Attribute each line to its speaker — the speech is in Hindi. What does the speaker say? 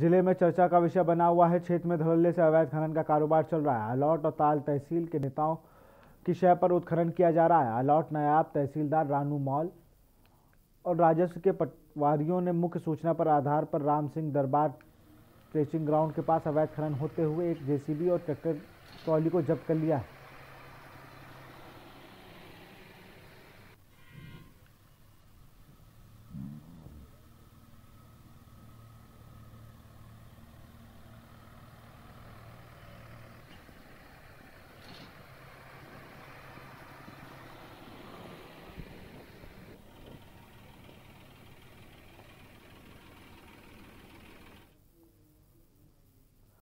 Speaker 1: जिले में चर्चा का विषय बना हुआ है क्षेत्र में धड़ल्ले से अवैध खनन का कारोबार चल रहा है अलॉट और ताल तहसील के नेताओं की शय पर उत्खनन किया जा रहा है अलॉट नायाब तहसीलदार रानू मॉल और राजस्व के पटवारियों ने मुख्य सूचना पर आधार पर राम सिंह दरबार ट्रेचिंग ग्राउंड के पास अवैध खनन होते हुए एक जेसीबी और ट्रैक्टर ट्रॉली को जब्त कर लिया है